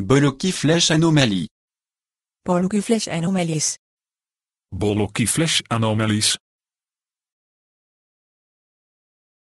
Bolocki-flash anomalie. Bolocki-flash anomalies. Bolocki-flash anomalies